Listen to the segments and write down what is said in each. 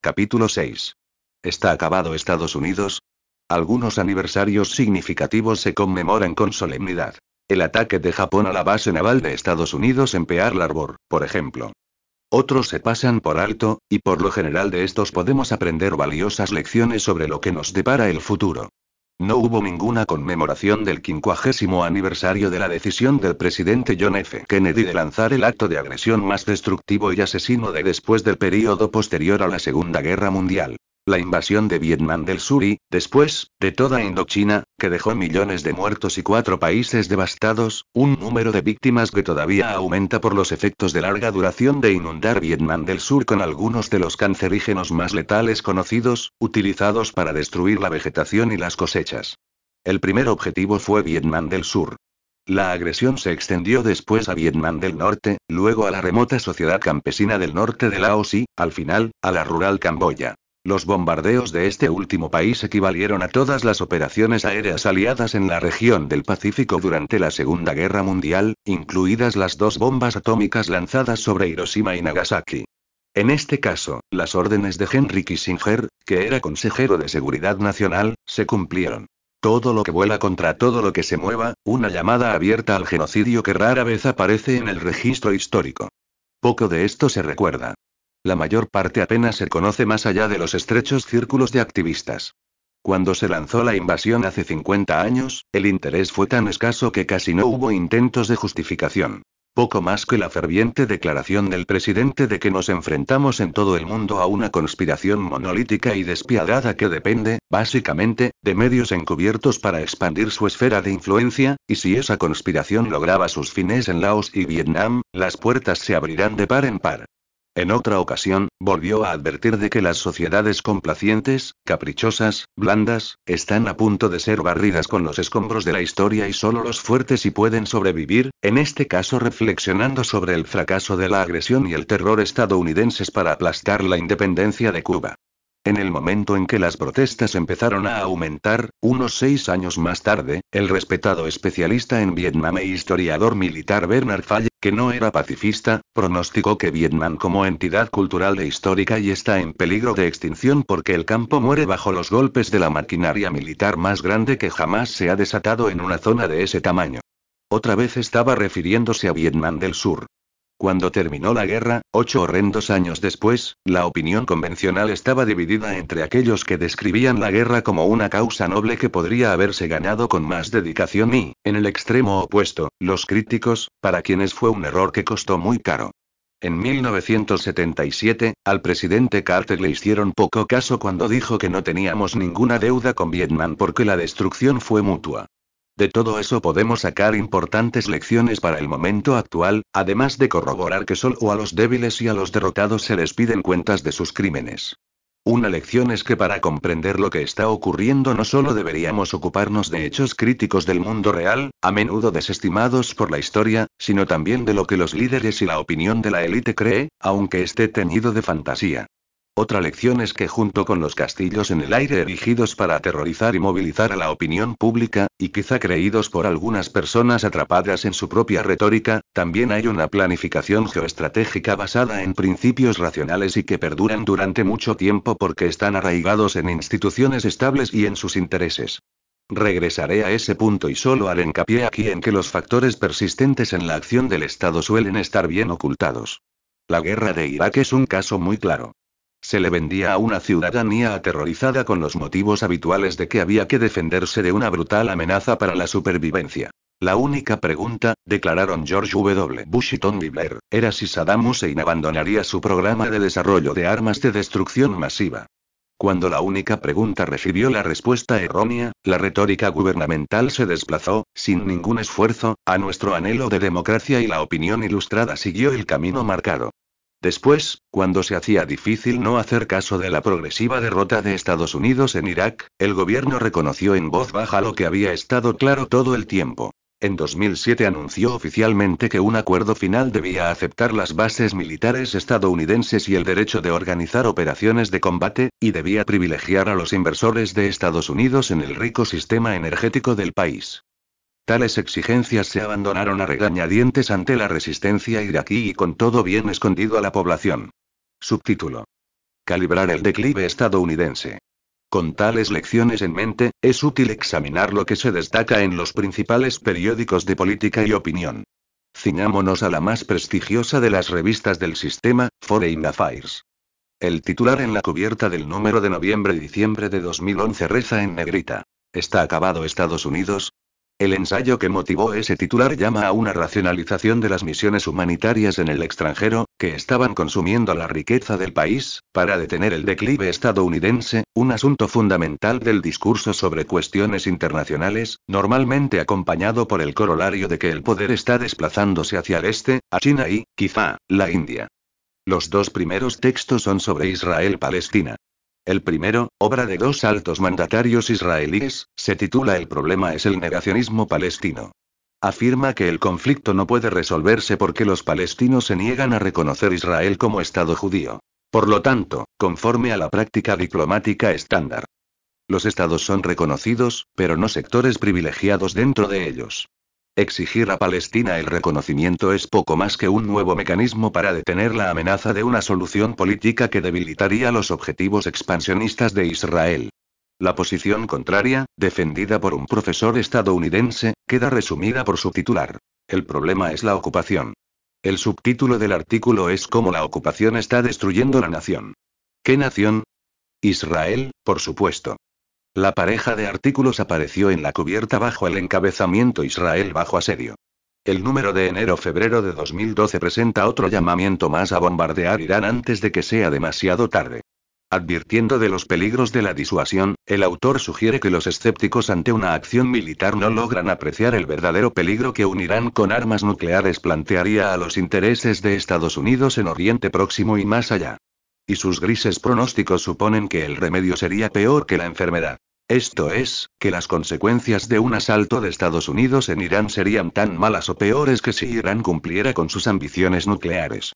Capítulo 6. ¿Está acabado Estados Unidos? Algunos aniversarios significativos se conmemoran con solemnidad. El ataque de Japón a la base naval de Estados Unidos en Pearl Harbor, por ejemplo. Otros se pasan por alto, y por lo general de estos podemos aprender valiosas lecciones sobre lo que nos depara el futuro. No hubo ninguna conmemoración del quincuagésimo aniversario de la decisión del presidente John F. Kennedy de lanzar el acto de agresión más destructivo y asesino de después del período posterior a la Segunda Guerra Mundial la invasión de Vietnam del Sur y, después, de toda Indochina, que dejó millones de muertos y cuatro países devastados, un número de víctimas que todavía aumenta por los efectos de larga duración de inundar Vietnam del Sur con algunos de los cancerígenos más letales conocidos, utilizados para destruir la vegetación y las cosechas. El primer objetivo fue Vietnam del Sur. La agresión se extendió después a Vietnam del Norte, luego a la remota sociedad campesina del norte de Laos y, al final, a la rural Camboya. Los bombardeos de este último país equivalieron a todas las operaciones aéreas aliadas en la región del Pacífico durante la Segunda Guerra Mundial, incluidas las dos bombas atómicas lanzadas sobre Hiroshima y Nagasaki. En este caso, las órdenes de Henry Kissinger, que era consejero de Seguridad Nacional, se cumplieron. Todo lo que vuela contra todo lo que se mueva, una llamada abierta al genocidio que rara vez aparece en el registro histórico. Poco de esto se recuerda la mayor parte apenas se conoce más allá de los estrechos círculos de activistas. Cuando se lanzó la invasión hace 50 años, el interés fue tan escaso que casi no hubo intentos de justificación. Poco más que la ferviente declaración del presidente de que nos enfrentamos en todo el mundo a una conspiración monolítica y despiadada que depende, básicamente, de medios encubiertos para expandir su esfera de influencia, y si esa conspiración lograba sus fines en Laos y Vietnam, las puertas se abrirán de par en par. En otra ocasión, volvió a advertir de que las sociedades complacientes, caprichosas, blandas, están a punto de ser barridas con los escombros de la historia y solo los fuertes y pueden sobrevivir, en este caso reflexionando sobre el fracaso de la agresión y el terror estadounidenses para aplastar la independencia de Cuba. En el momento en que las protestas empezaron a aumentar, unos seis años más tarde, el respetado especialista en Vietnam e historiador militar Bernard falla, que no era pacifista, pronosticó que Vietnam como entidad cultural e histórica y está en peligro de extinción porque el campo muere bajo los golpes de la maquinaria militar más grande que jamás se ha desatado en una zona de ese tamaño. Otra vez estaba refiriéndose a Vietnam del Sur. Cuando terminó la guerra, ocho horrendos años después, la opinión convencional estaba dividida entre aquellos que describían la guerra como una causa noble que podría haberse ganado con más dedicación y, en el extremo opuesto, los críticos, para quienes fue un error que costó muy caro. En 1977, al presidente Carter le hicieron poco caso cuando dijo que no teníamos ninguna deuda con Vietnam porque la destrucción fue mutua. De todo eso podemos sacar importantes lecciones para el momento actual, además de corroborar que solo a los débiles y a los derrotados se les piden cuentas de sus crímenes. Una lección es que para comprender lo que está ocurriendo no solo deberíamos ocuparnos de hechos críticos del mundo real, a menudo desestimados por la historia, sino también de lo que los líderes y la opinión de la élite cree, aunque esté teñido de fantasía. Otra lección es que junto con los castillos en el aire erigidos para aterrorizar y movilizar a la opinión pública, y quizá creídos por algunas personas atrapadas en su propia retórica, también hay una planificación geoestratégica basada en principios racionales y que perduran durante mucho tiempo porque están arraigados en instituciones estables y en sus intereses. Regresaré a ese punto y solo haré hincapié aquí en que los factores persistentes en la acción del Estado suelen estar bien ocultados. La guerra de Irak es un caso muy claro. Se le vendía a una ciudadanía aterrorizada con los motivos habituales de que había que defenderse de una brutal amenaza para la supervivencia. La única pregunta, declararon George W. Bush y Tony Blair, era si Saddam Hussein abandonaría su programa de desarrollo de armas de destrucción masiva. Cuando la única pregunta recibió la respuesta errónea, la retórica gubernamental se desplazó, sin ningún esfuerzo, a nuestro anhelo de democracia y la opinión ilustrada siguió el camino marcado. Después, cuando se hacía difícil no hacer caso de la progresiva derrota de Estados Unidos en Irak, el gobierno reconoció en voz baja lo que había estado claro todo el tiempo. En 2007 anunció oficialmente que un acuerdo final debía aceptar las bases militares estadounidenses y el derecho de organizar operaciones de combate, y debía privilegiar a los inversores de Estados Unidos en el rico sistema energético del país. Tales exigencias se abandonaron a regañadientes ante la resistencia iraquí y con todo bien escondido a la población. Subtítulo. Calibrar el declive estadounidense. Con tales lecciones en mente, es útil examinar lo que se destaca en los principales periódicos de política y opinión. Ciñámonos a la más prestigiosa de las revistas del sistema, Foreign Affairs. El titular en la cubierta del número de noviembre-diciembre de 2011 reza en negrita. ¿Está acabado Estados Unidos? El ensayo que motivó ese titular llama a una racionalización de las misiones humanitarias en el extranjero, que estaban consumiendo la riqueza del país, para detener el declive estadounidense, un asunto fundamental del discurso sobre cuestiones internacionales, normalmente acompañado por el corolario de que el poder está desplazándose hacia el este, a China y, quizá, la India. Los dos primeros textos son sobre Israel-Palestina. El primero, obra de dos altos mandatarios israelíes, se titula El problema es el negacionismo palestino. Afirma que el conflicto no puede resolverse porque los palestinos se niegan a reconocer Israel como Estado judío. Por lo tanto, conforme a la práctica diplomática estándar. Los estados son reconocidos, pero no sectores privilegiados dentro de ellos. Exigir a Palestina el reconocimiento es poco más que un nuevo mecanismo para detener la amenaza de una solución política que debilitaría los objetivos expansionistas de Israel. La posición contraria, defendida por un profesor estadounidense, queda resumida por su titular. El problema es la ocupación. El subtítulo del artículo es cómo la ocupación está destruyendo la nación. ¿Qué nación? Israel, por supuesto. La pareja de artículos apareció en la cubierta bajo el encabezamiento Israel bajo asedio. El número de enero-febrero de 2012 presenta otro llamamiento más a bombardear Irán antes de que sea demasiado tarde. Advirtiendo de los peligros de la disuasión, el autor sugiere que los escépticos ante una acción militar no logran apreciar el verdadero peligro que un Irán con armas nucleares plantearía a los intereses de Estados Unidos en Oriente Próximo y más allá y sus grises pronósticos suponen que el remedio sería peor que la enfermedad. Esto es, que las consecuencias de un asalto de Estados Unidos en Irán serían tan malas o peores que si Irán cumpliera con sus ambiciones nucleares.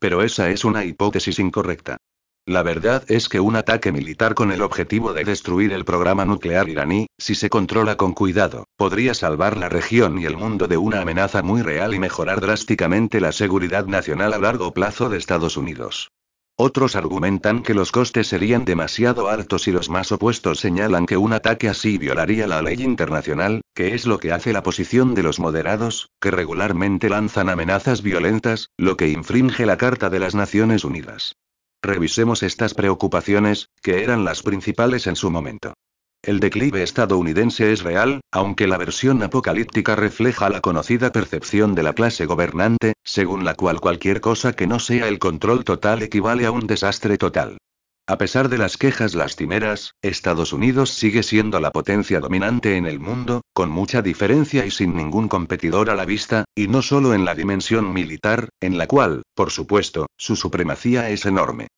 Pero esa es una hipótesis incorrecta. La verdad es que un ataque militar con el objetivo de destruir el programa nuclear iraní, si se controla con cuidado, podría salvar la región y el mundo de una amenaza muy real y mejorar drásticamente la seguridad nacional a largo plazo de Estados Unidos. Otros argumentan que los costes serían demasiado altos y los más opuestos señalan que un ataque así violaría la ley internacional, que es lo que hace la posición de los moderados, que regularmente lanzan amenazas violentas, lo que infringe la Carta de las Naciones Unidas. Revisemos estas preocupaciones, que eran las principales en su momento. El declive estadounidense es real, aunque la versión apocalíptica refleja la conocida percepción de la clase gobernante, según la cual cualquier cosa que no sea el control total equivale a un desastre total. A pesar de las quejas lastimeras, Estados Unidos sigue siendo la potencia dominante en el mundo, con mucha diferencia y sin ningún competidor a la vista, y no solo en la dimensión militar, en la cual, por supuesto, su supremacía es enorme.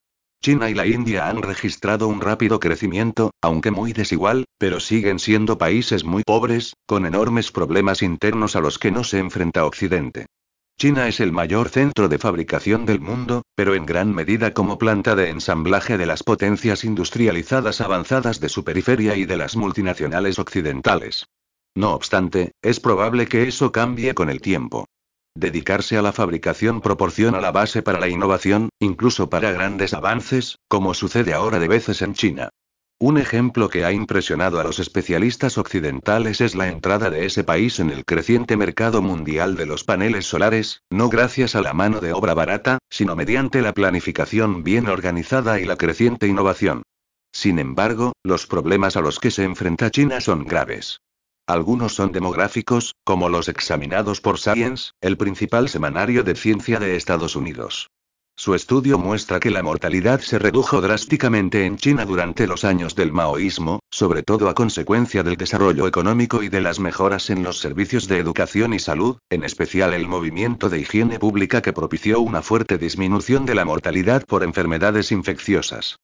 China y la India han registrado un rápido crecimiento, aunque muy desigual, pero siguen siendo países muy pobres, con enormes problemas internos a los que no se enfrenta Occidente. China es el mayor centro de fabricación del mundo, pero en gran medida como planta de ensamblaje de las potencias industrializadas avanzadas de su periferia y de las multinacionales occidentales. No obstante, es probable que eso cambie con el tiempo. Dedicarse a la fabricación proporciona la base para la innovación, incluso para grandes avances, como sucede ahora de veces en China. Un ejemplo que ha impresionado a los especialistas occidentales es la entrada de ese país en el creciente mercado mundial de los paneles solares, no gracias a la mano de obra barata, sino mediante la planificación bien organizada y la creciente innovación. Sin embargo, los problemas a los que se enfrenta China son graves. Algunos son demográficos, como los examinados por Science, el principal semanario de ciencia de Estados Unidos. Su estudio muestra que la mortalidad se redujo drásticamente en China durante los años del maoísmo, sobre todo a consecuencia del desarrollo económico y de las mejoras en los servicios de educación y salud, en especial el movimiento de higiene pública que propició una fuerte disminución de la mortalidad por enfermedades infecciosas.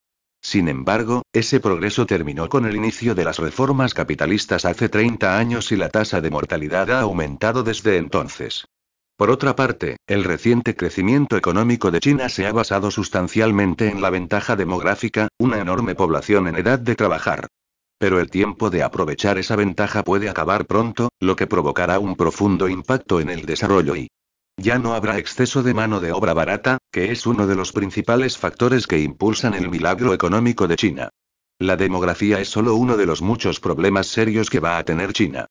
Sin embargo, ese progreso terminó con el inicio de las reformas capitalistas hace 30 años y la tasa de mortalidad ha aumentado desde entonces. Por otra parte, el reciente crecimiento económico de China se ha basado sustancialmente en la ventaja demográfica, una enorme población en edad de trabajar. Pero el tiempo de aprovechar esa ventaja puede acabar pronto, lo que provocará un profundo impacto en el desarrollo y ya no habrá exceso de mano de obra barata, que es uno de los principales factores que impulsan el milagro económico de China. La demografía es solo uno de los muchos problemas serios que va a tener China.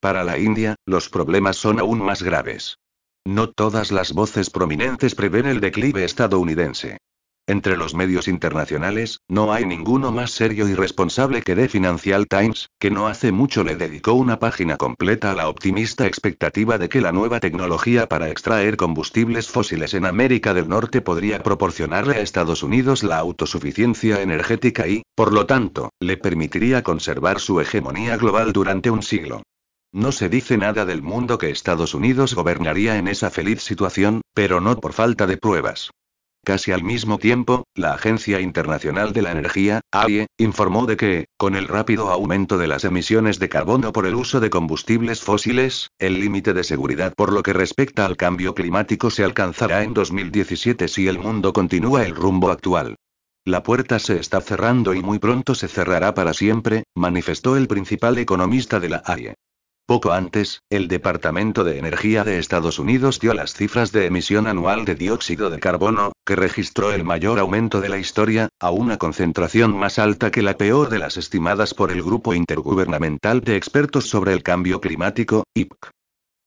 Para la India, los problemas son aún más graves. No todas las voces prominentes prevén el declive estadounidense. Entre los medios internacionales, no hay ninguno más serio y responsable que The Financial Times, que no hace mucho le dedicó una página completa a la optimista expectativa de que la nueva tecnología para extraer combustibles fósiles en América del Norte podría proporcionarle a Estados Unidos la autosuficiencia energética y, por lo tanto, le permitiría conservar su hegemonía global durante un siglo. No se dice nada del mundo que Estados Unidos gobernaría en esa feliz situación, pero no por falta de pruebas. Casi al mismo tiempo, la Agencia Internacional de la Energía, AIE, informó de que, con el rápido aumento de las emisiones de carbono por el uso de combustibles fósiles, el límite de seguridad por lo que respecta al cambio climático se alcanzará en 2017 si el mundo continúa el rumbo actual. La puerta se está cerrando y muy pronto se cerrará para siempre, manifestó el principal economista de la AIE. Poco antes, el Departamento de Energía de Estados Unidos dio las cifras de emisión anual de dióxido de carbono, que registró el mayor aumento de la historia, a una concentración más alta que la peor de las estimadas por el Grupo Intergubernamental de Expertos sobre el Cambio Climático, (IPCC).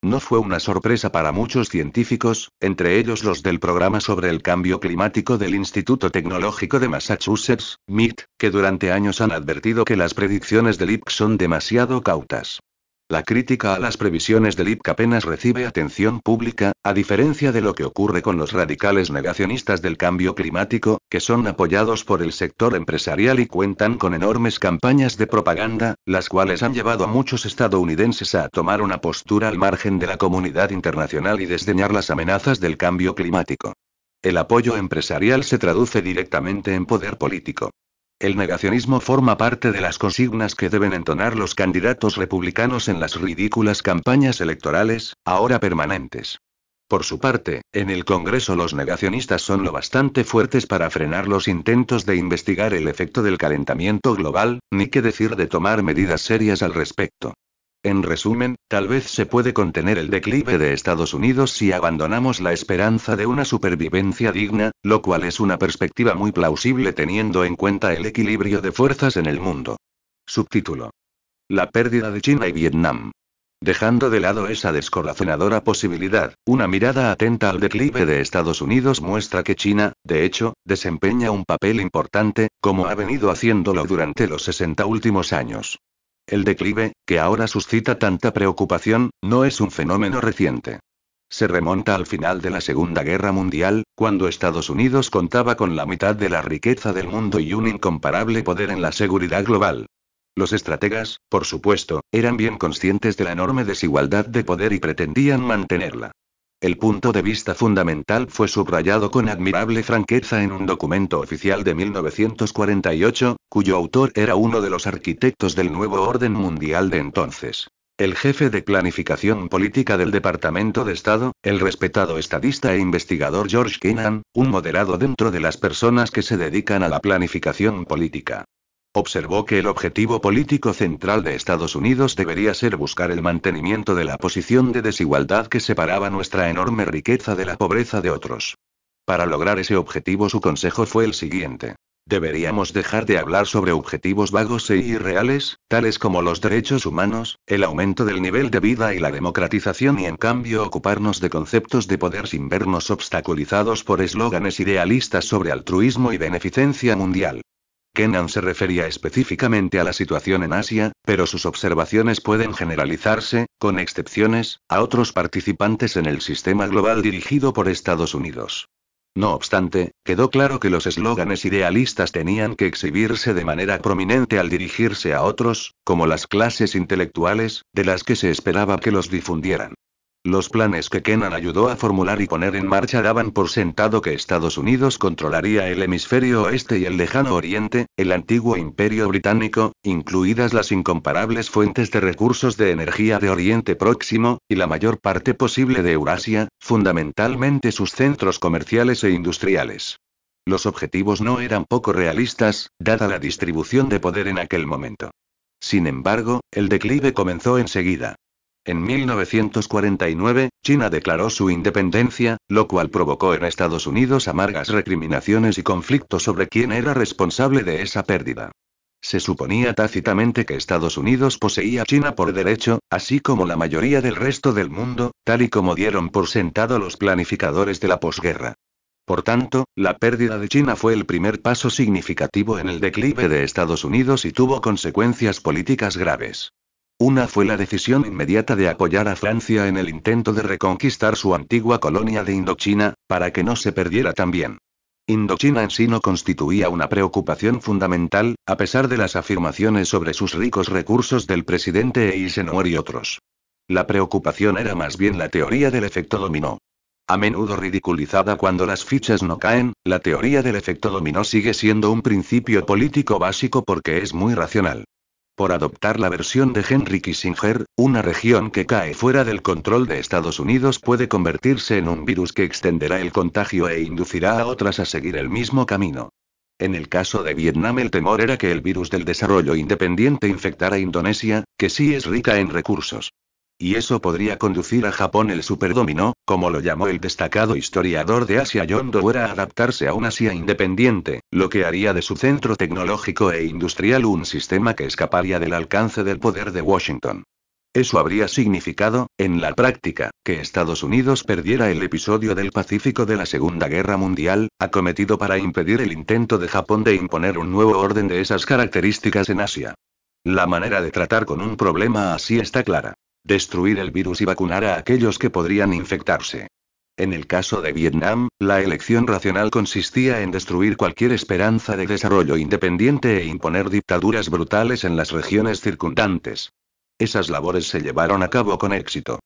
No fue una sorpresa para muchos científicos, entre ellos los del programa sobre el cambio climático del Instituto Tecnológico de Massachusetts, MIT, que durante años han advertido que las predicciones del IPC son demasiado cautas. La crítica a las previsiones del IPC apenas recibe atención pública, a diferencia de lo que ocurre con los radicales negacionistas del cambio climático, que son apoyados por el sector empresarial y cuentan con enormes campañas de propaganda, las cuales han llevado a muchos estadounidenses a tomar una postura al margen de la comunidad internacional y desdeñar las amenazas del cambio climático. El apoyo empresarial se traduce directamente en poder político. El negacionismo forma parte de las consignas que deben entonar los candidatos republicanos en las ridículas campañas electorales, ahora permanentes. Por su parte, en el Congreso los negacionistas son lo bastante fuertes para frenar los intentos de investigar el efecto del calentamiento global, ni qué decir de tomar medidas serias al respecto. En resumen, tal vez se puede contener el declive de Estados Unidos si abandonamos la esperanza de una supervivencia digna, lo cual es una perspectiva muy plausible teniendo en cuenta el equilibrio de fuerzas en el mundo. Subtítulo. La pérdida de China y Vietnam. Dejando de lado esa descorazonadora posibilidad, una mirada atenta al declive de Estados Unidos muestra que China, de hecho, desempeña un papel importante, como ha venido haciéndolo durante los 60 últimos años. El declive, que ahora suscita tanta preocupación, no es un fenómeno reciente. Se remonta al final de la Segunda Guerra Mundial, cuando Estados Unidos contaba con la mitad de la riqueza del mundo y un incomparable poder en la seguridad global. Los estrategas, por supuesto, eran bien conscientes de la enorme desigualdad de poder y pretendían mantenerla. El punto de vista fundamental fue subrayado con admirable franqueza en un documento oficial de 1948, cuyo autor era uno de los arquitectos del nuevo orden mundial de entonces. El jefe de planificación política del Departamento de Estado, el respetado estadista e investigador George Kennan, un moderado dentro de las personas que se dedican a la planificación política. Observó que el objetivo político central de Estados Unidos debería ser buscar el mantenimiento de la posición de desigualdad que separaba nuestra enorme riqueza de la pobreza de otros. Para lograr ese objetivo su consejo fue el siguiente. Deberíamos dejar de hablar sobre objetivos vagos e irreales, tales como los derechos humanos, el aumento del nivel de vida y la democratización y en cambio ocuparnos de conceptos de poder sin vernos obstaculizados por eslóganes idealistas sobre altruismo y beneficencia mundial. Kenan se refería específicamente a la situación en Asia, pero sus observaciones pueden generalizarse, con excepciones, a otros participantes en el sistema global dirigido por Estados Unidos. No obstante, quedó claro que los eslóganes idealistas tenían que exhibirse de manera prominente al dirigirse a otros, como las clases intelectuales, de las que se esperaba que los difundieran. Los planes que Kennan ayudó a formular y poner en marcha daban por sentado que Estados Unidos controlaría el hemisferio oeste y el lejano oriente, el antiguo imperio británico, incluidas las incomparables fuentes de recursos de energía de Oriente Próximo, y la mayor parte posible de Eurasia, fundamentalmente sus centros comerciales e industriales. Los objetivos no eran poco realistas, dada la distribución de poder en aquel momento. Sin embargo, el declive comenzó enseguida. En 1949, China declaró su independencia, lo cual provocó en Estados Unidos amargas recriminaciones y conflictos sobre quién era responsable de esa pérdida. Se suponía tácitamente que Estados Unidos poseía China por derecho, así como la mayoría del resto del mundo, tal y como dieron por sentado los planificadores de la posguerra. Por tanto, la pérdida de China fue el primer paso significativo en el declive de Estados Unidos y tuvo consecuencias políticas graves. Una fue la decisión inmediata de apoyar a Francia en el intento de reconquistar su antigua colonia de Indochina, para que no se perdiera también. Indochina en sí no constituía una preocupación fundamental, a pesar de las afirmaciones sobre sus ricos recursos del presidente Eisenhower y otros. La preocupación era más bien la teoría del efecto dominó. A menudo ridiculizada cuando las fichas no caen, la teoría del efecto dominó sigue siendo un principio político básico porque es muy racional por adoptar la versión de Henry Kissinger, una región que cae fuera del control de Estados Unidos puede convertirse en un virus que extenderá el contagio e inducirá a otras a seguir el mismo camino. En el caso de Vietnam el temor era que el virus del desarrollo independiente infectara Indonesia, que sí es rica en recursos y eso podría conducir a Japón el superdominó, como lo llamó el destacado historiador de Asia John Doe, a adaptarse a un Asia independiente, lo que haría de su centro tecnológico e industrial un sistema que escaparía del alcance del poder de Washington. Eso habría significado, en la práctica, que Estados Unidos perdiera el episodio del Pacífico de la Segunda Guerra Mundial, acometido para impedir el intento de Japón de imponer un nuevo orden de esas características en Asia. La manera de tratar con un problema así está clara destruir el virus y vacunar a aquellos que podrían infectarse. En el caso de Vietnam, la elección racional consistía en destruir cualquier esperanza de desarrollo independiente e imponer dictaduras brutales en las regiones circundantes. Esas labores se llevaron a cabo con éxito.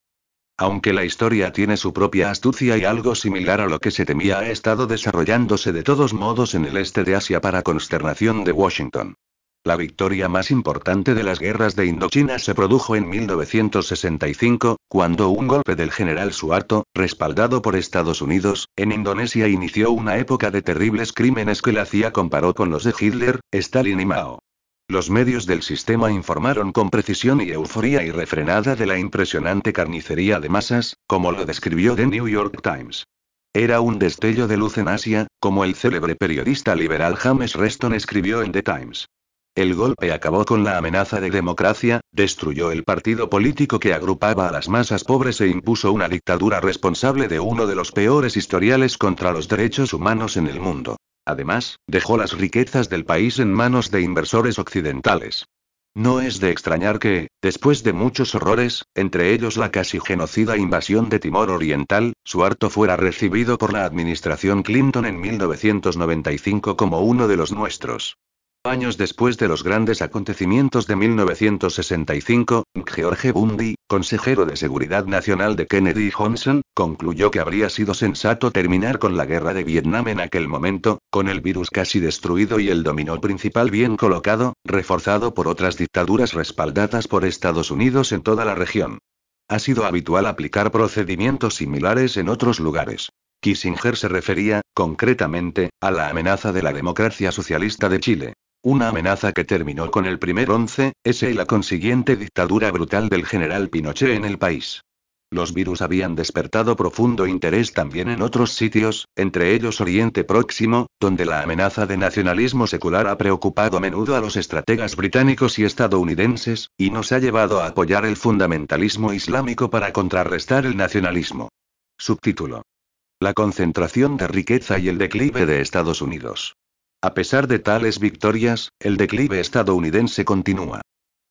Aunque la historia tiene su propia astucia y algo similar a lo que se temía ha estado desarrollándose de todos modos en el este de Asia para consternación de Washington. La victoria más importante de las guerras de Indochina se produjo en 1965, cuando un golpe del general Suharto, respaldado por Estados Unidos, en Indonesia inició una época de terribles crímenes que la CIA comparó con los de Hitler, Stalin y Mao. Los medios del sistema informaron con precisión y euforia irrefrenada de la impresionante carnicería de masas, como lo describió The New York Times. Era un destello de luz en Asia, como el célebre periodista liberal James Reston escribió en The Times. El golpe acabó con la amenaza de democracia, destruyó el partido político que agrupaba a las masas pobres e impuso una dictadura responsable de uno de los peores historiales contra los derechos humanos en el mundo. Además, dejó las riquezas del país en manos de inversores occidentales. No es de extrañar que, después de muchos horrores, entre ellos la casi genocida invasión de Timor Oriental, su harto fuera recibido por la administración Clinton en 1995 como uno de los nuestros. Años después de los grandes acontecimientos de 1965, George Bundy, consejero de Seguridad Nacional de Kennedy Johnson, concluyó que habría sido sensato terminar con la guerra de Vietnam en aquel momento, con el virus casi destruido y el dominó principal bien colocado, reforzado por otras dictaduras respaldadas por Estados Unidos en toda la región. Ha sido habitual aplicar procedimientos similares en otros lugares. Kissinger se refería, concretamente, a la amenaza de la democracia socialista de Chile. Una amenaza que terminó con el primer 11 ese y la consiguiente dictadura brutal del general Pinochet en el país. Los virus habían despertado profundo interés también en otros sitios, entre ellos Oriente Próximo, donde la amenaza de nacionalismo secular ha preocupado a menudo a los estrategas británicos y estadounidenses, y nos ha llevado a apoyar el fundamentalismo islámico para contrarrestar el nacionalismo. Subtítulo. La concentración de riqueza y el declive de Estados Unidos. A pesar de tales victorias, el declive estadounidense continúa.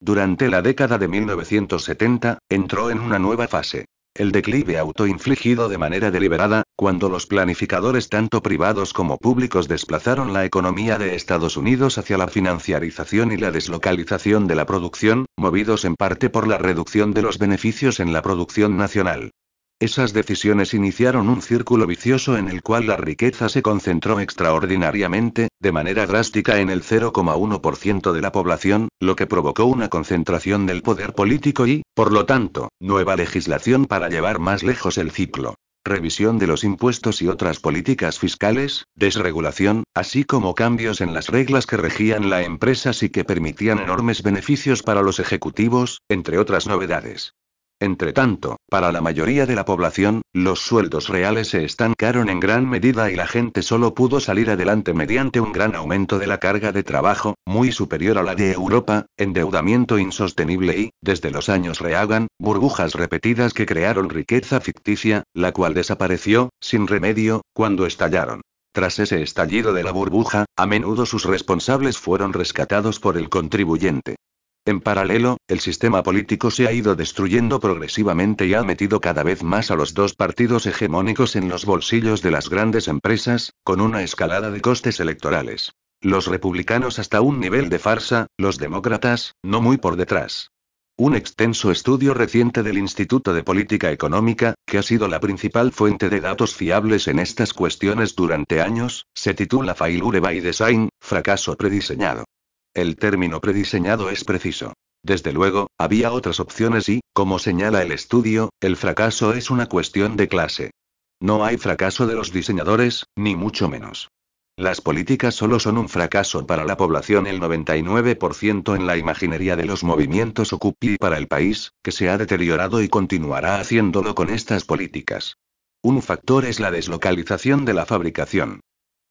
Durante la década de 1970, entró en una nueva fase. El declive autoinfligido de manera deliberada, cuando los planificadores tanto privados como públicos desplazaron la economía de Estados Unidos hacia la financiarización y la deslocalización de la producción, movidos en parte por la reducción de los beneficios en la producción nacional. Esas decisiones iniciaron un círculo vicioso en el cual la riqueza se concentró extraordinariamente, de manera drástica en el 0,1% de la población, lo que provocó una concentración del poder político y, por lo tanto, nueva legislación para llevar más lejos el ciclo revisión de los impuestos y otras políticas fiscales, desregulación, así como cambios en las reglas que regían la empresa y que permitían enormes beneficios para los ejecutivos, entre otras novedades. Entre tanto, para la mayoría de la población, los sueldos reales se estancaron en gran medida y la gente solo pudo salir adelante mediante un gran aumento de la carga de trabajo, muy superior a la de Europa, endeudamiento insostenible y, desde los años Reagan, burbujas repetidas que crearon riqueza ficticia, la cual desapareció, sin remedio, cuando estallaron. Tras ese estallido de la burbuja, a menudo sus responsables fueron rescatados por el contribuyente. En paralelo, el sistema político se ha ido destruyendo progresivamente y ha metido cada vez más a los dos partidos hegemónicos en los bolsillos de las grandes empresas, con una escalada de costes electorales. Los republicanos hasta un nivel de farsa, los demócratas, no muy por detrás. Un extenso estudio reciente del Instituto de Política Económica, que ha sido la principal fuente de datos fiables en estas cuestiones durante años, se titula Failure by Design, fracaso prediseñado. El término prediseñado es preciso. Desde luego, había otras opciones y, como señala el estudio, el fracaso es una cuestión de clase. No hay fracaso de los diseñadores, ni mucho menos. Las políticas solo son un fracaso para la población, el 99% en la imaginería de los movimientos y para el país, que se ha deteriorado y continuará haciéndolo con estas políticas. Un factor es la deslocalización de la fabricación.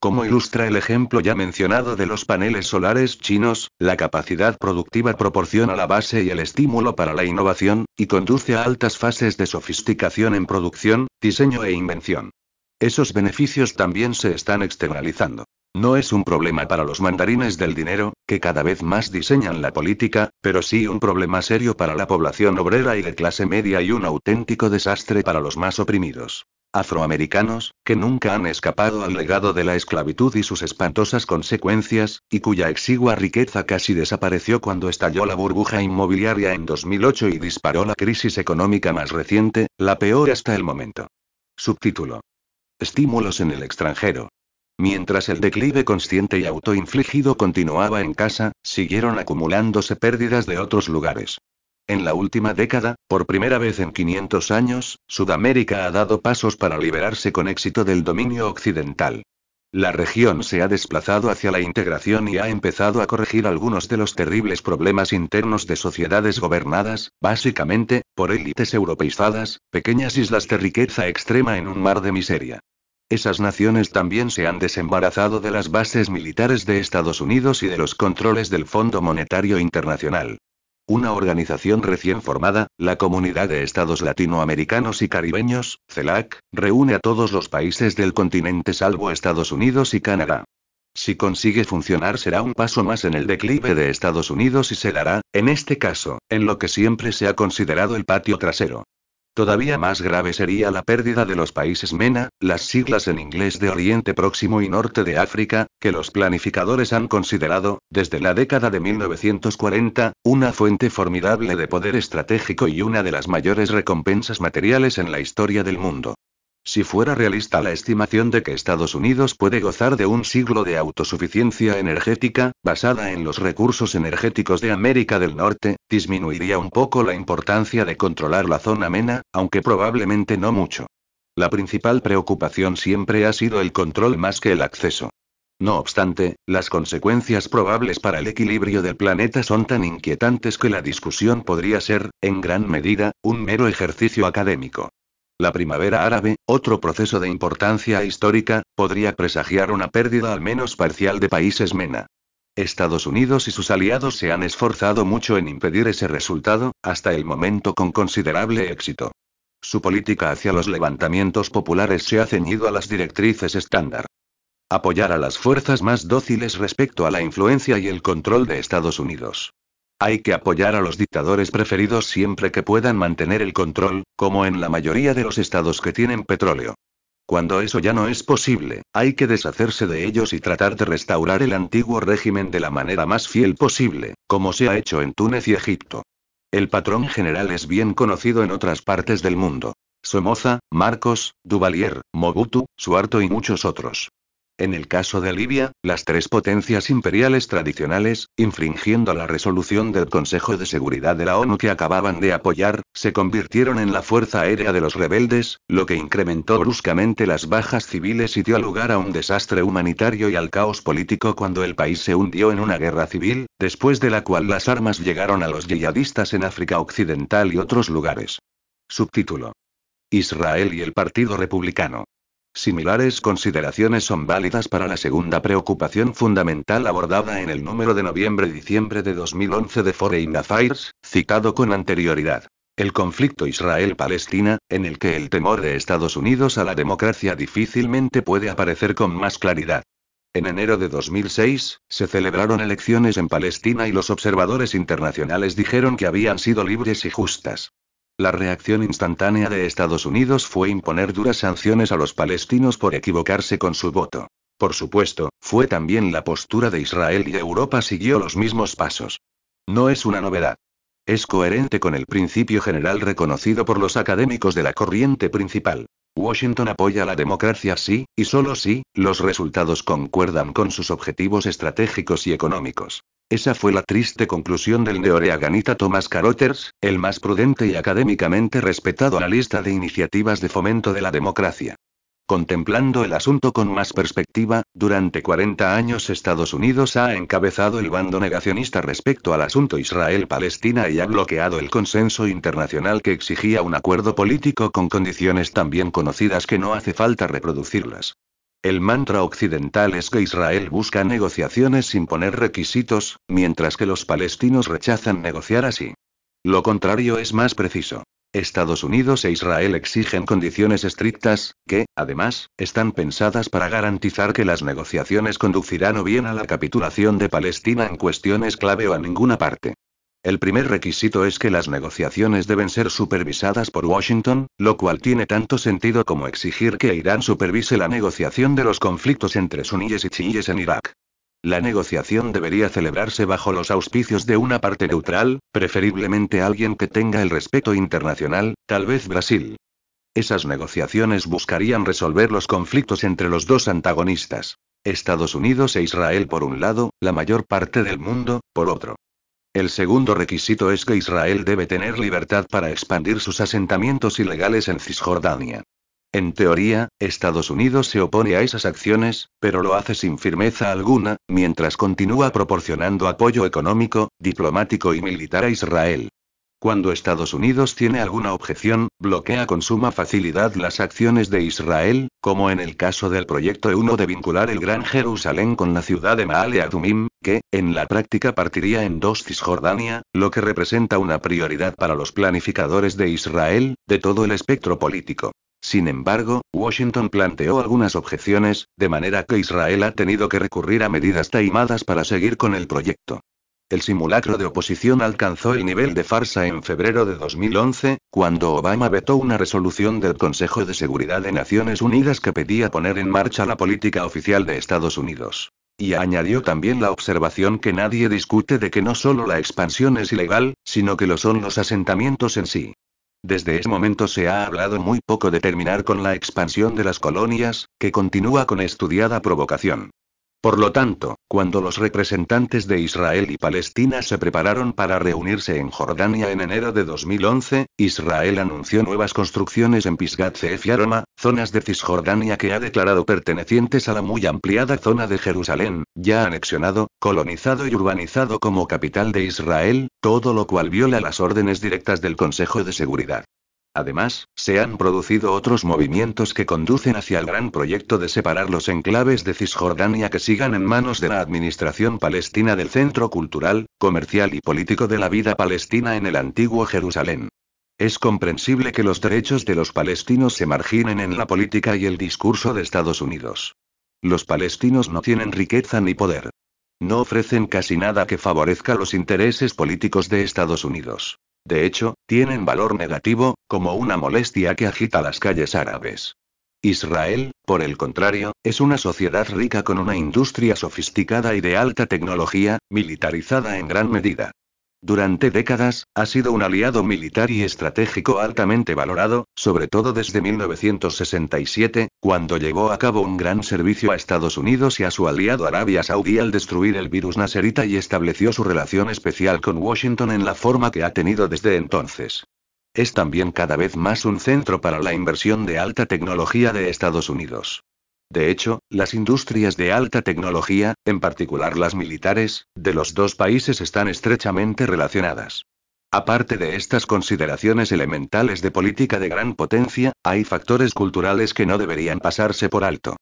Como ilustra el ejemplo ya mencionado de los paneles solares chinos, la capacidad productiva proporciona la base y el estímulo para la innovación, y conduce a altas fases de sofisticación en producción, diseño e invención. Esos beneficios también se están externalizando. No es un problema para los mandarines del dinero, que cada vez más diseñan la política, pero sí un problema serio para la población obrera y de clase media y un auténtico desastre para los más oprimidos afroamericanos, que nunca han escapado al legado de la esclavitud y sus espantosas consecuencias, y cuya exigua riqueza casi desapareció cuando estalló la burbuja inmobiliaria en 2008 y disparó la crisis económica más reciente, la peor hasta el momento. Subtítulo. Estímulos en el extranjero. Mientras el declive consciente y autoinfligido continuaba en casa, siguieron acumulándose pérdidas de otros lugares. En la última década, por primera vez en 500 años, Sudamérica ha dado pasos para liberarse con éxito del dominio occidental. La región se ha desplazado hacia la integración y ha empezado a corregir algunos de los terribles problemas internos de sociedades gobernadas, básicamente, por élites europeizadas, pequeñas islas de riqueza extrema en un mar de miseria. Esas naciones también se han desembarazado de las bases militares de Estados Unidos y de los controles del Fondo Monetario Internacional una organización recién formada, la Comunidad de Estados Latinoamericanos y Caribeños, CELAC, reúne a todos los países del continente salvo Estados Unidos y Canadá. Si consigue funcionar será un paso más en el declive de Estados Unidos y se dará, en este caso, en lo que siempre se ha considerado el patio trasero. Todavía más grave sería la pérdida de los países MENA, las siglas en inglés de Oriente Próximo y Norte de África, que los planificadores han considerado, desde la década de 1940, una fuente formidable de poder estratégico y una de las mayores recompensas materiales en la historia del mundo. Si fuera realista la estimación de que Estados Unidos puede gozar de un siglo de autosuficiencia energética, basada en los recursos energéticos de América del Norte, disminuiría un poco la importancia de controlar la zona MENA, aunque probablemente no mucho. La principal preocupación siempre ha sido el control más que el acceso. No obstante, las consecuencias probables para el equilibrio del planeta son tan inquietantes que la discusión podría ser, en gran medida, un mero ejercicio académico. La primavera árabe, otro proceso de importancia histórica, podría presagiar una pérdida al menos parcial de países MENA. Estados Unidos y sus aliados se han esforzado mucho en impedir ese resultado, hasta el momento con considerable éxito. Su política hacia los levantamientos populares se ha ceñido a las directrices estándar. Apoyar a las fuerzas más dóciles respecto a la influencia y el control de Estados Unidos. Hay que apoyar a los dictadores preferidos siempre que puedan mantener el control, como en la mayoría de los estados que tienen petróleo. Cuando eso ya no es posible, hay que deshacerse de ellos y tratar de restaurar el antiguo régimen de la manera más fiel posible, como se ha hecho en Túnez y Egipto. El patrón general es bien conocido en otras partes del mundo. Somoza, Marcos, Duvalier, Mobutu, Suarto y muchos otros en el caso de Libia, las tres potencias imperiales tradicionales, infringiendo la resolución del Consejo de Seguridad de la ONU que acababan de apoyar, se convirtieron en la fuerza aérea de los rebeldes, lo que incrementó bruscamente las bajas civiles y dio lugar a un desastre humanitario y al caos político cuando el país se hundió en una guerra civil, después de la cual las armas llegaron a los yihadistas en África Occidental y otros lugares. Subtítulo. Israel y el Partido Republicano. Similares consideraciones son válidas para la segunda preocupación fundamental abordada en el número de noviembre-diciembre de 2011 de Foreign Affairs, citado con anterioridad. El conflicto Israel-Palestina, en el que el temor de Estados Unidos a la democracia difícilmente puede aparecer con más claridad. En enero de 2006, se celebraron elecciones en Palestina y los observadores internacionales dijeron que habían sido libres y justas. La reacción instantánea de Estados Unidos fue imponer duras sanciones a los palestinos por equivocarse con su voto. Por supuesto, fue también la postura de Israel y Europa siguió los mismos pasos. No es una novedad. Es coherente con el principio general reconocido por los académicos de la corriente principal. Washington apoya la democracia si, y solo si, los resultados concuerdan con sus objetivos estratégicos y económicos. Esa fue la triste conclusión del neoreaganita Thomas Carothers, el más prudente y académicamente respetado analista de iniciativas de fomento de la democracia. Contemplando el asunto con más perspectiva, durante 40 años Estados Unidos ha encabezado el bando negacionista respecto al asunto Israel-Palestina y ha bloqueado el consenso internacional que exigía un acuerdo político con condiciones tan bien conocidas que no hace falta reproducirlas. El mantra occidental es que Israel busca negociaciones sin poner requisitos, mientras que los palestinos rechazan negociar así. Lo contrario es más preciso. Estados Unidos e Israel exigen condiciones estrictas, que, además, están pensadas para garantizar que las negociaciones conducirán o bien a la capitulación de Palestina en cuestiones clave o a ninguna parte. El primer requisito es que las negociaciones deben ser supervisadas por Washington, lo cual tiene tanto sentido como exigir que Irán supervise la negociación de los conflictos entre suníes y chiíes en Irak. La negociación debería celebrarse bajo los auspicios de una parte neutral, preferiblemente alguien que tenga el respeto internacional, tal vez Brasil. Esas negociaciones buscarían resolver los conflictos entre los dos antagonistas, Estados Unidos e Israel por un lado, la mayor parte del mundo, por otro. El segundo requisito es que Israel debe tener libertad para expandir sus asentamientos ilegales en Cisjordania. En teoría, Estados Unidos se opone a esas acciones, pero lo hace sin firmeza alguna, mientras continúa proporcionando apoyo económico, diplomático y militar a Israel. Cuando Estados Unidos tiene alguna objeción, bloquea con suma facilidad las acciones de Israel, como en el caso del proyecto E1 de vincular el Gran Jerusalén con la ciudad de Maale Adumim, que, en la práctica partiría en dos Cisjordania, lo que representa una prioridad para los planificadores de Israel, de todo el espectro político. Sin embargo, Washington planteó algunas objeciones, de manera que Israel ha tenido que recurrir a medidas taimadas para seguir con el proyecto. El simulacro de oposición alcanzó el nivel de farsa en febrero de 2011, cuando Obama vetó una resolución del Consejo de Seguridad de Naciones Unidas que pedía poner en marcha la política oficial de Estados Unidos. Y añadió también la observación que nadie discute de que no solo la expansión es ilegal, sino que lo son los asentamientos en sí. Desde ese momento se ha hablado muy poco de terminar con la expansión de las colonias, que continúa con estudiada provocación. Por lo tanto, cuando los representantes de Israel y Palestina se prepararon para reunirse en Jordania en enero de 2011, Israel anunció nuevas construcciones en Pisgat Zef y Aroma, zonas de Cisjordania que ha declarado pertenecientes a la muy ampliada zona de Jerusalén, ya anexionado, colonizado y urbanizado como capital de Israel, todo lo cual viola las órdenes directas del Consejo de Seguridad. Además, se han producido otros movimientos que conducen hacia el gran proyecto de separar los enclaves de Cisjordania que sigan en manos de la administración palestina del centro cultural, comercial y político de la vida palestina en el antiguo Jerusalén. Es comprensible que los derechos de los palestinos se marginen en la política y el discurso de Estados Unidos. Los palestinos no tienen riqueza ni poder. No ofrecen casi nada que favorezca los intereses políticos de Estados Unidos. De hecho, tienen valor negativo, como una molestia que agita las calles árabes. Israel, por el contrario, es una sociedad rica con una industria sofisticada y de alta tecnología, militarizada en gran medida. Durante décadas, ha sido un aliado militar y estratégico altamente valorado, sobre todo desde 1967, cuando llevó a cabo un gran servicio a Estados Unidos y a su aliado Arabia Saudí al destruir el virus naserita y estableció su relación especial con Washington en la forma que ha tenido desde entonces. Es también cada vez más un centro para la inversión de alta tecnología de Estados Unidos. De hecho, las industrias de alta tecnología, en particular las militares, de los dos países están estrechamente relacionadas. Aparte de estas consideraciones elementales de política de gran potencia, hay factores culturales que no deberían pasarse por alto.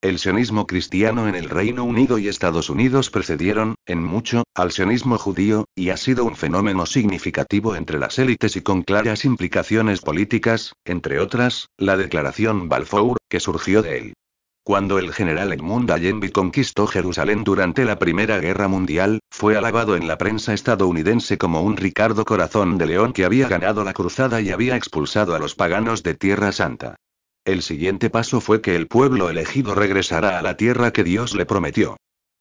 El sionismo cristiano en el Reino Unido y Estados Unidos precedieron, en mucho, al sionismo judío, y ha sido un fenómeno significativo entre las élites y con claras implicaciones políticas, entre otras, la declaración Balfour, que surgió de él. Cuando el general Edmund Allenby conquistó Jerusalén durante la Primera Guerra Mundial, fue alabado en la prensa estadounidense como un Ricardo Corazón de León que había ganado la cruzada y había expulsado a los paganos de Tierra Santa. El siguiente paso fue que el pueblo elegido regresara a la tierra que Dios le prometió.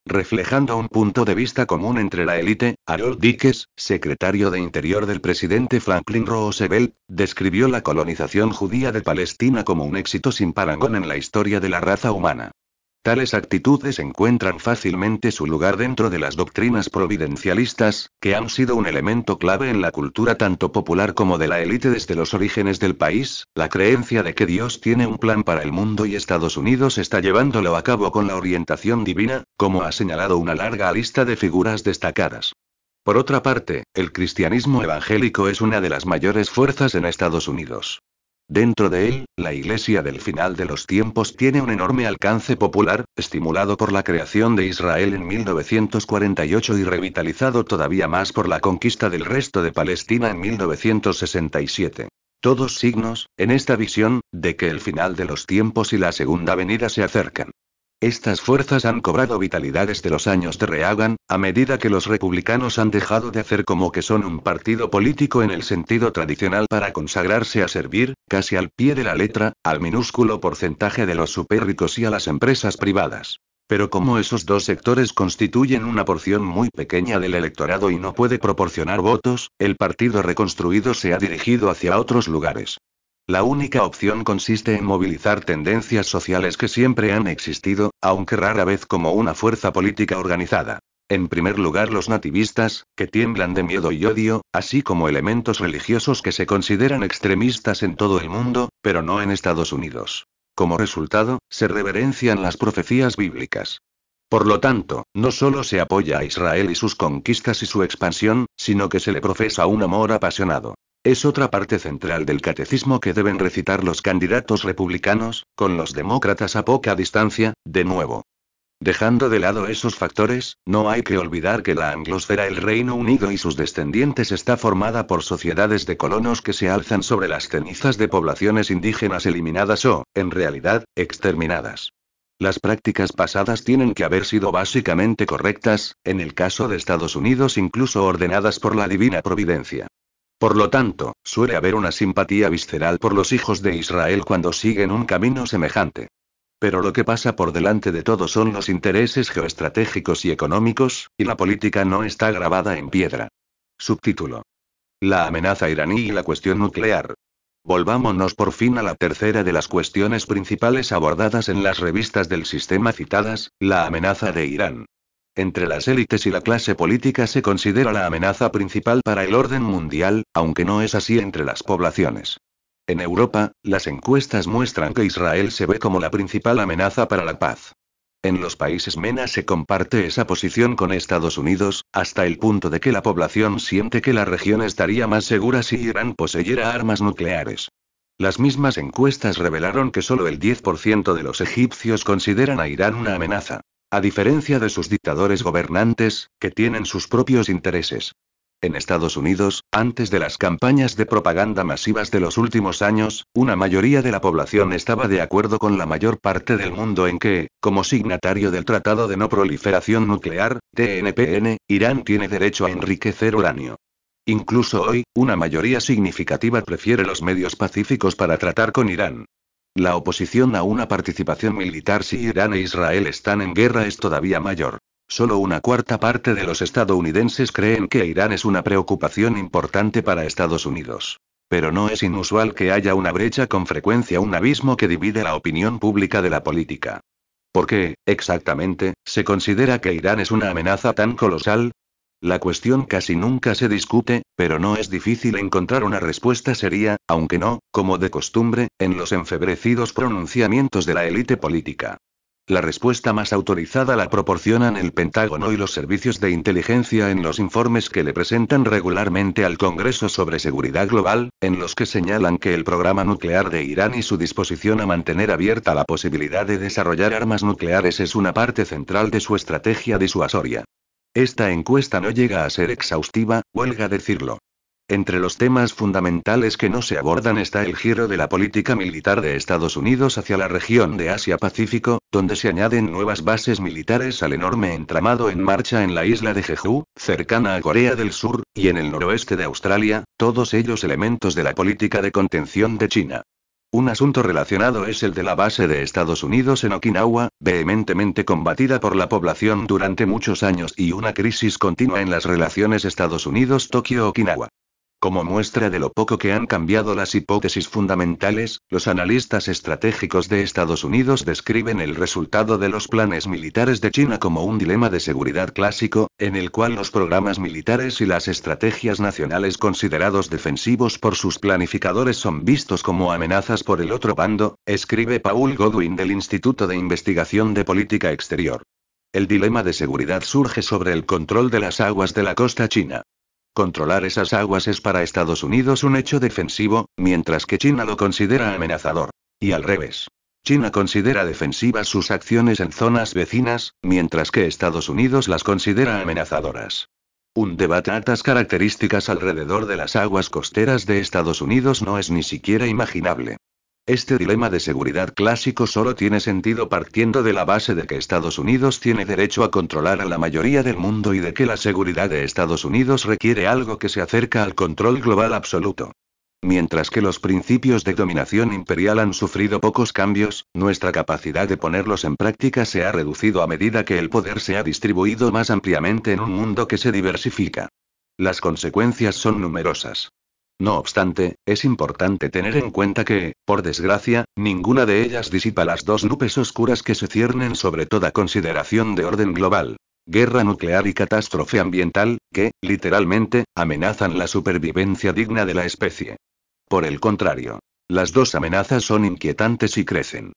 Reflejando un punto de vista común entre la élite, Harold Dickes, secretario de Interior del presidente Franklin Roosevelt, describió la colonización judía de Palestina como un éxito sin parangón en la historia de la raza humana. Tales actitudes encuentran fácilmente su lugar dentro de las doctrinas providencialistas, que han sido un elemento clave en la cultura tanto popular como de la élite desde los orígenes del país, la creencia de que Dios tiene un plan para el mundo y Estados Unidos está llevándolo a cabo con la orientación divina, como ha señalado una larga lista de figuras destacadas. Por otra parte, el cristianismo evangélico es una de las mayores fuerzas en Estados Unidos. Dentro de él, la iglesia del final de los tiempos tiene un enorme alcance popular, estimulado por la creación de Israel en 1948 y revitalizado todavía más por la conquista del resto de Palestina en 1967. Todos signos, en esta visión, de que el final de los tiempos y la segunda venida se acercan. Estas fuerzas han cobrado vitalidades desde los años de Reagan, a medida que los republicanos han dejado de hacer como que son un partido político en el sentido tradicional para consagrarse a servir, casi al pie de la letra, al minúsculo porcentaje de los supérricos y a las empresas privadas. Pero como esos dos sectores constituyen una porción muy pequeña del electorado y no puede proporcionar votos, el partido reconstruido se ha dirigido hacia otros lugares. La única opción consiste en movilizar tendencias sociales que siempre han existido, aunque rara vez como una fuerza política organizada. En primer lugar los nativistas, que tiemblan de miedo y odio, así como elementos religiosos que se consideran extremistas en todo el mundo, pero no en Estados Unidos. Como resultado, se reverencian las profecías bíblicas. Por lo tanto, no solo se apoya a Israel y sus conquistas y su expansión, sino que se le profesa un amor apasionado. Es otra parte central del catecismo que deben recitar los candidatos republicanos, con los demócratas a poca distancia, de nuevo. Dejando de lado esos factores, no hay que olvidar que la anglosfera, el Reino Unido y sus descendientes está formada por sociedades de colonos que se alzan sobre las cenizas de poblaciones indígenas eliminadas o, en realidad, exterminadas. Las prácticas pasadas tienen que haber sido básicamente correctas, en el caso de Estados Unidos incluso ordenadas por la divina providencia. Por lo tanto, suele haber una simpatía visceral por los hijos de Israel cuando siguen un camino semejante. Pero lo que pasa por delante de todo son los intereses geoestratégicos y económicos, y la política no está grabada en piedra. Subtítulo. La amenaza iraní y la cuestión nuclear. Volvámonos por fin a la tercera de las cuestiones principales abordadas en las revistas del sistema citadas, la amenaza de Irán. Entre las élites y la clase política se considera la amenaza principal para el orden mundial, aunque no es así entre las poblaciones. En Europa, las encuestas muestran que Israel se ve como la principal amenaza para la paz. En los países MENA se comparte esa posición con Estados Unidos, hasta el punto de que la población siente que la región estaría más segura si Irán poseyera armas nucleares. Las mismas encuestas revelaron que solo el 10% de los egipcios consideran a Irán una amenaza. A diferencia de sus dictadores gobernantes, que tienen sus propios intereses. En Estados Unidos, antes de las campañas de propaganda masivas de los últimos años, una mayoría de la población estaba de acuerdo con la mayor parte del mundo en que, como signatario del Tratado de No Proliferación Nuclear, TNPN, Irán tiene derecho a enriquecer uranio. Incluso hoy, una mayoría significativa prefiere los medios pacíficos para tratar con Irán. La oposición a una participación militar si Irán e Israel están en guerra es todavía mayor. Solo una cuarta parte de los estadounidenses creen que Irán es una preocupación importante para Estados Unidos. Pero no es inusual que haya una brecha con frecuencia un abismo que divide la opinión pública de la política. ¿Por qué, exactamente, se considera que Irán es una amenaza tan colosal? La cuestión casi nunca se discute, pero no es difícil encontrar una respuesta seria, aunque no, como de costumbre, en los enfebrecidos pronunciamientos de la élite política. La respuesta más autorizada la proporcionan el Pentágono y los servicios de inteligencia en los informes que le presentan regularmente al Congreso sobre Seguridad Global, en los que señalan que el programa nuclear de Irán y su disposición a mantener abierta la posibilidad de desarrollar armas nucleares es una parte central de su estrategia disuasoria. Esta encuesta no llega a ser exhaustiva, huelga decirlo. Entre los temas fundamentales que no se abordan está el giro de la política militar de Estados Unidos hacia la región de Asia-Pacífico, donde se añaden nuevas bases militares al enorme entramado en marcha en la isla de Jeju, cercana a Corea del Sur, y en el noroeste de Australia, todos ellos elementos de la política de contención de China. Un asunto relacionado es el de la base de Estados Unidos en Okinawa, vehementemente combatida por la población durante muchos años y una crisis continua en las relaciones Estados Unidos-Tokio-Okinawa. Como muestra de lo poco que han cambiado las hipótesis fundamentales, los analistas estratégicos de Estados Unidos describen el resultado de los planes militares de China como un dilema de seguridad clásico, en el cual los programas militares y las estrategias nacionales considerados defensivos por sus planificadores son vistos como amenazas por el otro bando, escribe Paul Godwin del Instituto de Investigación de Política Exterior. El dilema de seguridad surge sobre el control de las aguas de la costa china. Controlar esas aguas es para Estados Unidos un hecho defensivo, mientras que China lo considera amenazador. Y al revés. China considera defensivas sus acciones en zonas vecinas, mientras que Estados Unidos las considera amenazadoras. Un debate a estas características alrededor de las aguas costeras de Estados Unidos no es ni siquiera imaginable. Este dilema de seguridad clásico solo tiene sentido partiendo de la base de que Estados Unidos tiene derecho a controlar a la mayoría del mundo y de que la seguridad de Estados Unidos requiere algo que se acerca al control global absoluto. Mientras que los principios de dominación imperial han sufrido pocos cambios, nuestra capacidad de ponerlos en práctica se ha reducido a medida que el poder se ha distribuido más ampliamente en un mundo que se diversifica. Las consecuencias son numerosas. No obstante, es importante tener en cuenta que, por desgracia, ninguna de ellas disipa las dos nubes oscuras que se ciernen sobre toda consideración de orden global. Guerra nuclear y catástrofe ambiental, que, literalmente, amenazan la supervivencia digna de la especie. Por el contrario, las dos amenazas son inquietantes y crecen.